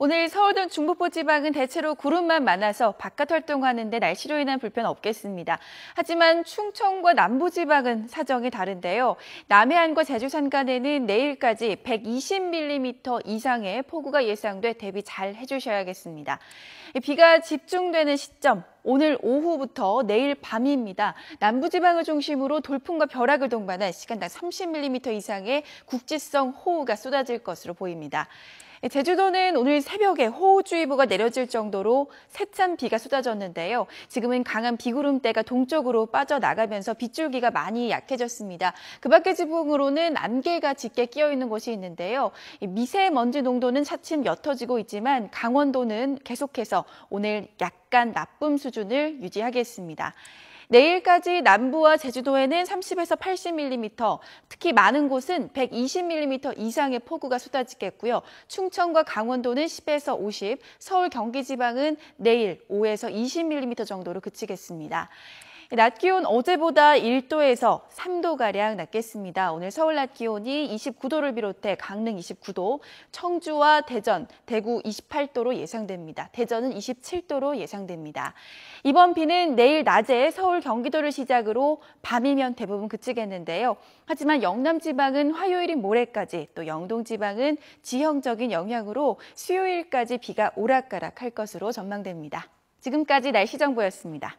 오늘 서울 등 중북부 지방은 대체로 구름만 많아서 바깥 활동하는데 날씨로 인한 불편 없겠습니다. 하지만 충청과 남부 지방은 사정이 다른데요. 남해안과 제주 산간에는 내일까지 120mm 이상의 폭우가 예상돼 대비 잘 해주셔야겠습니다. 비가 집중되는 시점, 오늘 오후부터 내일 밤입니다. 남부지방을 중심으로 돌풍과 벼락을 동반한 시간당 30mm 이상의 국지성 호우가 쏟아질 것으로 보입니다. 예, 제주도는 오늘 새벽에 호우주의보가 내려질 정도로 세찬 비가 쏟아졌는데요. 지금은 강한 비구름대가 동쪽으로 빠져나가면서 빗줄기가 많이 약해졌습니다. 그 밖의 지붕으로는 안개가 짙게 끼어 있는 곳이 있는데요. 미세먼지 농도는 차츰 옅어지고 있지만 강원도는 계속해서 오늘 약간 나쁨 수준을 유지하겠습니다. 내일까지 남부와 제주도에는 30에서 80mm, 특히 많은 곳은 120mm 이상의 폭우가 쏟아지겠고요. 충청과 강원도는 10에서 50, 서울 경기 지방은 내일 5에서 20mm 정도로 그치겠습니다. 낮 기온 어제보다 1도에서 3도가량 낮겠습니다. 오늘 서울 낮 기온이 29도를 비롯해 강릉 29도, 청주와 대전, 대구 28도로 예상됩니다. 대전은 27도로 예상됩니다. 이번 비는 내일 낮에 서울, 경기도를 시작으로 밤이면 대부분 그치겠는데요. 하지만 영남 지방은 화요일인 모레까지 또 영동 지방은 지형적인 영향으로 수요일까지 비가 오락가락할 것으로 전망됩니다. 지금까지 날씨 정보였습니다.